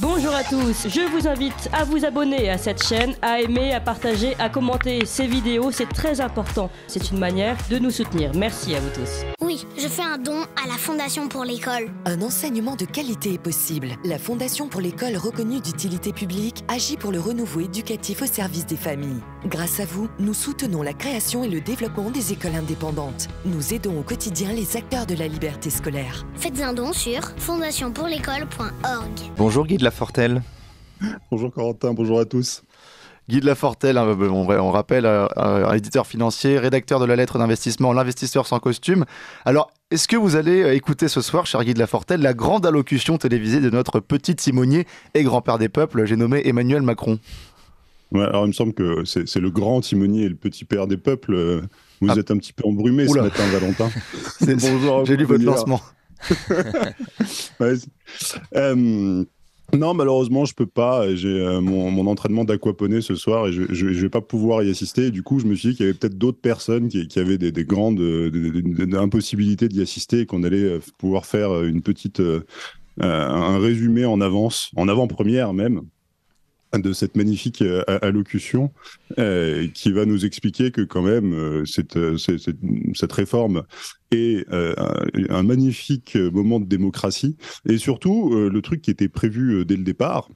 Бонус tous. Je vous invite à vous abonner à cette chaîne, à aimer, à partager, à commenter ces vidéos. C'est très important. C'est une manière de nous soutenir. Merci à vous tous. Oui, je fais un don à la Fondation pour l'école. Un enseignement de qualité est possible. La Fondation pour l'école reconnue d'utilité publique agit pour le renouveau éducatif au service des familles. Grâce à vous, nous soutenons la création et le développement des écoles indépendantes. Nous aidons au quotidien les acteurs de la liberté scolaire. Faites un don sur fondationpourlecole.org. Bonjour Guy de la Fortelle. Bonjour Corentin, bonjour à tous. Guy de Lafortelle, hein, bah, on rappelle, un euh, euh, éditeur financier, rédacteur de la lettre d'investissement L'investisseur sans costume. Alors, est-ce que vous allez euh, écouter ce soir, cher Guy de Lafortelle, la grande allocution télévisée de notre petit timonier et grand-père des peuples, j'ai nommé Emmanuel Macron Alors, il me semble que c'est le grand timonier et le petit père des peuples. Vous ah. êtes un petit peu embrumé ce matin, Valentin. Bonjour. J'ai lu votre lancement. ouais, non, malheureusement, je peux pas. J'ai euh, mon, entraînement d'aquaponie ce soir et je, ne vais pas pouvoir y assister. du coup, je me suis dit qu'il y avait peut-être d'autres personnes qui, avaient des, grandes euh, impossibilités d'y assister et qu'on allait euh, pouvoir faire une petite un résumé en avance, en avant-première même, de cette magnifique euh, allocution euh, qui va nous expliquer que quand même euh, cette, réforme est un magnifique moment de démocratie et surtout le truc qui était prévu dès le départ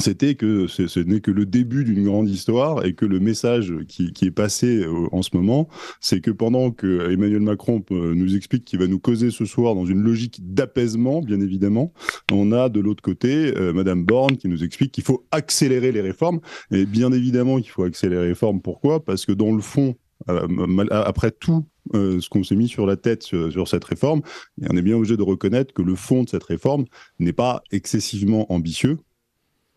c'était que ce, n'est que le début d'une grande histoire et que le message qui, est passé euh, en ce moment, c'est que pendant que Emmanuel Macron euh, nous explique qu'il va nous causer ce soir dans une logique d'apaisement, bien évidemment, on a de l'autre côté euh, Madame Borne qui nous explique qu'il faut accélérer les réformes. Et bien évidemment qu'il faut accélérer les réformes. Pourquoi Parce que dans le fond, après tout ce qu'on s'est mis sur la tête sur, cette réforme, on est bien obligé de reconnaître que le fond de cette réforme n'est pas excessivement ambitieux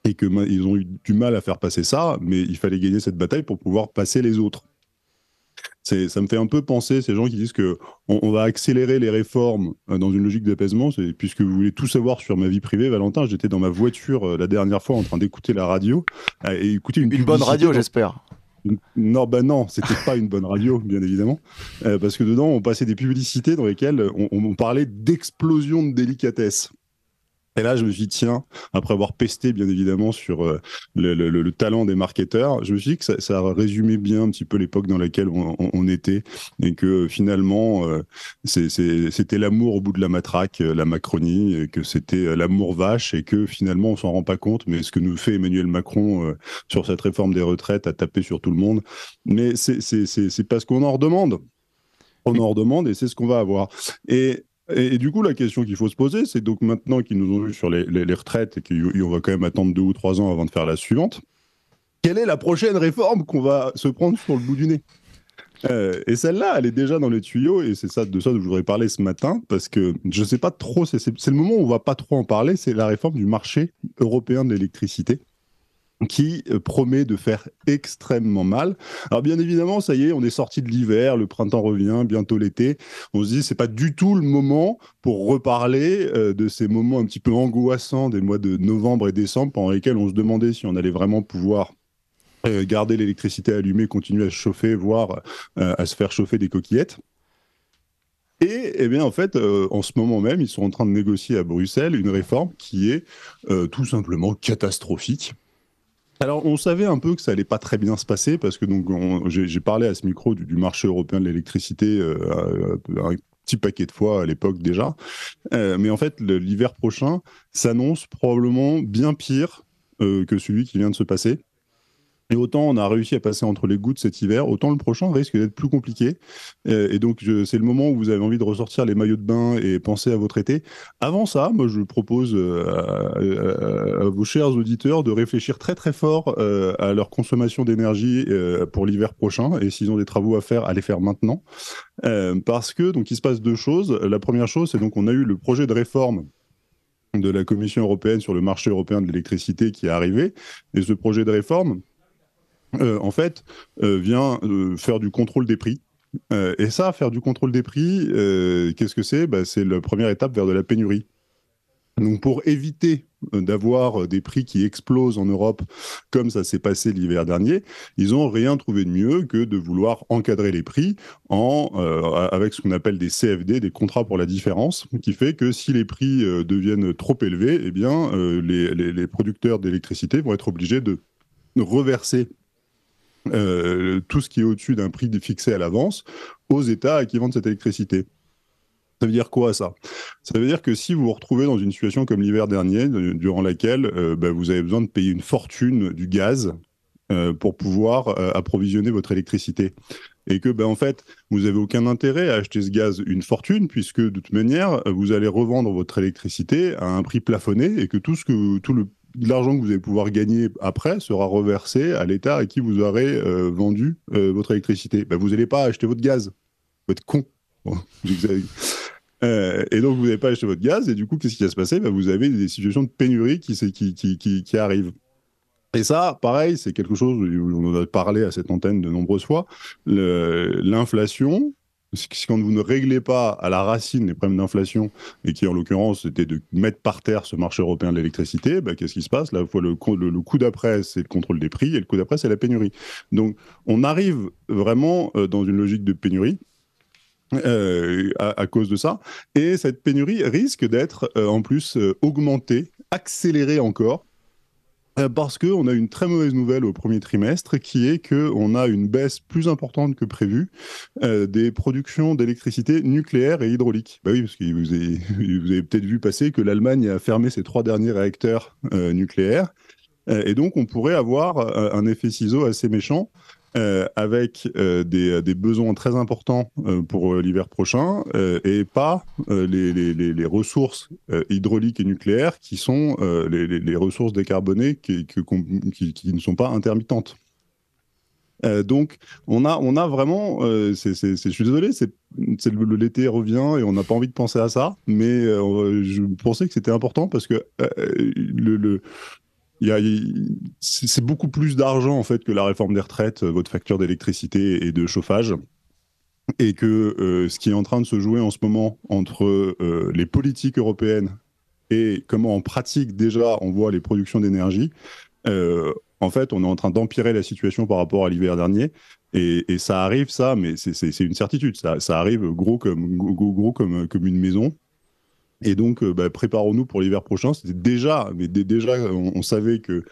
et qu'ils ont eu du mal à faire passer ça, mais il fallait gagner cette bataille pour pouvoir passer les autres. C'est, ça me fait un peu penser ces gens qui disent que on, va accélérer les réformes euh, dans une logique d'apaisement. C'est, puisque vous voulez tout savoir sur ma vie privée, Valentin, j'étais dans ma voiture euh, la dernière fois en train d'écouter la radio euh, et écouter une, bonne radio, j'espère. Non, ben non, c'était pas une bonne radio, bien évidemment, parce que dedans on passait des publicités dans lesquelles on, on parlait d'explosion de délicatesse. Et là, je me suis dit, tiens, après avoir pesté, bien évidemment, sur euh, le, talent des marketeurs, je me suis dit que ça, ça résumait bien un petit peu l'époque dans laquelle on, était et que finalement, euh, c'était l'amour au bout de la matraque, euh, la Macronie, et que c'était l'amour vache et que finalement, on s'en rend pas compte, mais ce que nous fait Emmanuel Macron sur cette réforme des retraites à taper sur tout le monde, mais c'est parce qu'on en redemande on en redemande et c'est ce qu'on va avoir. Et et, du coup, la question qu'il faut se poser, c'est donc maintenant qu'ils nous ont eu sur les, retraites et qu'on va quand même attendre deux ou trois ans avant de faire la suivante, quelle est la prochaine réforme qu'on va se prendre sur le bout du nez euh, et celle-là, elle est déjà dans les tuyaux, et c'est ça de ça dont je voudrais parler ce matin, parce que je ne sais pas trop, c'est le moment où on ne va pas trop en parler, c'est la réforme du marché européen de l'électricité, qui euh, promet de faire extrêmement mal. Alors bien évidemment, ça y est, on est sorti de l'hiver, le printemps revient, bientôt l'été. On se dit c'est pas du tout le moment pour reparler euh, de ces moments un petit peu angoissants des mois de novembre et décembre pendant lesquels on se demandait si on allait vraiment pouvoir euh, garder l'électricité allumée, continuer à se chauffer, voire à se faire chauffer des coquillettes. Et eh bien, en fait, en ce moment même, ils sont en train de négocier à Bruxelles une réforme qui est tout simplement catastrophique. Alors, on savait un peu que ça allait pas très bien se passer parce que donc j'ai parlé à ce micro du, marché européen de l'électricité euh, un petit paquet de fois à l'époque déjà. Euh, mais en fait, l'hiver prochain s'annonce probablement bien pire euh, que celui qui vient de se passer. Et autant on a réussi à passer entre les gouttes cet hiver, autant le prochain risque d'être plus compliqué. Euh, et donc, c'est le moment où vous avez envie de ressortir les maillots de bain et penser à votre été. Avant ça, moi, je propose euh, à, vos chers auditeurs de réfléchir très très fort euh, à leur consommation d'énergie pour l'hiver prochain. Et s'ils ont des travaux à faire, à les faire maintenant. parce que, donc, il se passe deux choses. La première chose, c'est donc on a eu le projet de réforme de la Commission européenne sur le marché européen de l'électricité qui est arrivé. Et ce projet de réforme, euh, en fait, euh, vient euh, faire du contrôle des prix. et ça, faire du contrôle des prix, qu'est-ce que c'est bah, C'est la première étape vers de la pénurie. Donc pour éviter d'avoir des prix qui explosent en Europe comme ça s'est passé l'hiver dernier, ils n'ont rien trouvé de mieux que de vouloir encadrer les prix en, avec ce qu'on appelle des CFD, des contrats pour la différence, qui fait que si les prix deviennent trop élevés, eh bien, les, les, producteurs d'électricité vont être obligés de reverser euh, tout ce qui est au-dessus d'un prix fixé à l'avance aux États qui vendent cette électricité. Ça veut dire quoi ça Ça veut dire que si vous vous retrouvez dans une situation comme l'hiver dernier, durant laquelle euh, bah, vous avez besoin de payer une fortune du gaz euh, pour pouvoir approvisionner votre électricité, et que bah, en fait vous n'avez aucun intérêt à acheter ce gaz une fortune puisque de toute manière vous allez revendre votre électricité à un prix plafonné et que tout ce que tout le l'argent que vous allez pouvoir gagner après sera reversé à l'État à qui vous aurez euh, vendu euh, votre électricité. Ben, vous n'allez pas acheter votre gaz. Vous êtes con. Euh, et donc, vous n'allez pas acheter votre gaz. Et du coup, qu'est-ce qui va se passer ben, Vous avez des situations de pénurie qui, qui, qui, arrivent. Et ça, pareil, c'est quelque chose, on a parlé à cette antenne de nombreuses fois, l'inflation, quand vous ne réglez pas à la racine les problèmes d'inflation, et qui en l'occurrence était de mettre par terre ce marché européen de l'électricité, bah, qu'est-ce qui se passe Là, le, le, coup d'après, c'est le contrôle des prix, et le coup d'après, c'est la pénurie. Donc, on arrive vraiment euh, dans une logique de pénurie. Euh, à, cause de ça. Et cette pénurie risque d'être euh, en plus augmentée, accélérée encore euh, parce qu'on a une très mauvaise nouvelle au premier trimestre, qui est qu'on a une baisse plus importante que prévue euh, des productions d'électricité nucléaire et hydraulique. Bah oui, parce que vous avez, peut-être vu passer que l'Allemagne a fermé ses trois derniers réacteurs euh, nucléaires. Et donc, on pourrait avoir un effet ciseau assez méchant euh, avec euh, des, besoins très importants euh, pour l'hiver prochain et pas les, ressources hydrauliques et nucléaires qui sont les, ressources décarbonées qui, qui, ne sont pas intermittentes. donc, on a, on a vraiment, je suis désolé, c'est, l'été revient et on n'a pas envie de penser à ça, mais je pensais que c'était important parce que le c'est beaucoup plus d'argent en fait que la réforme des retraites, euh, votre facture d'électricité et de chauffage, et que euh, ce qui est en train de se jouer en ce moment entre euh, les politiques européennes et comment en pratique déjà on voit les productions d'énergie. en fait, on est en train d'empirer la situation par rapport à l'hiver dernier. Et, ça arrive, ça, mais c'est une certitude. Ça, arrive gros comme, gros comme, comme une maison. Et donc, euh, bah, préparons-nous pour l'hiver prochain. C'était déjà, mais déjà, on, savait que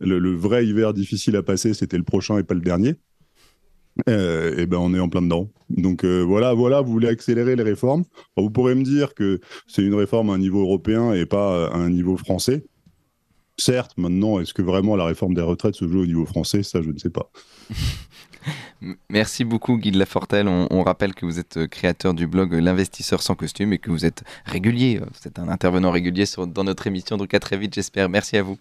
le, vrai hiver difficile à passer, c'était le prochain et pas le dernier. Euh, et ben on est en plein dedans. Donc euh, voilà, voilà, vous voulez accélérer les réformes. vous pourrez me dire que c'est une réforme à un niveau européen et pas à un niveau français certes, maintenant, est-ce que vraiment la réforme des retraites se joue au niveau français Ça, je ne sais pas. Merci beaucoup Guy de Lafortelle. On, rappelle que vous êtes euh, créateur du blog euh, L'investisseur sans costume et que vous êtes régulier. Euh, vous êtes un intervenant régulier dans notre émission. Donc à très vite, j'espère. Merci à vous.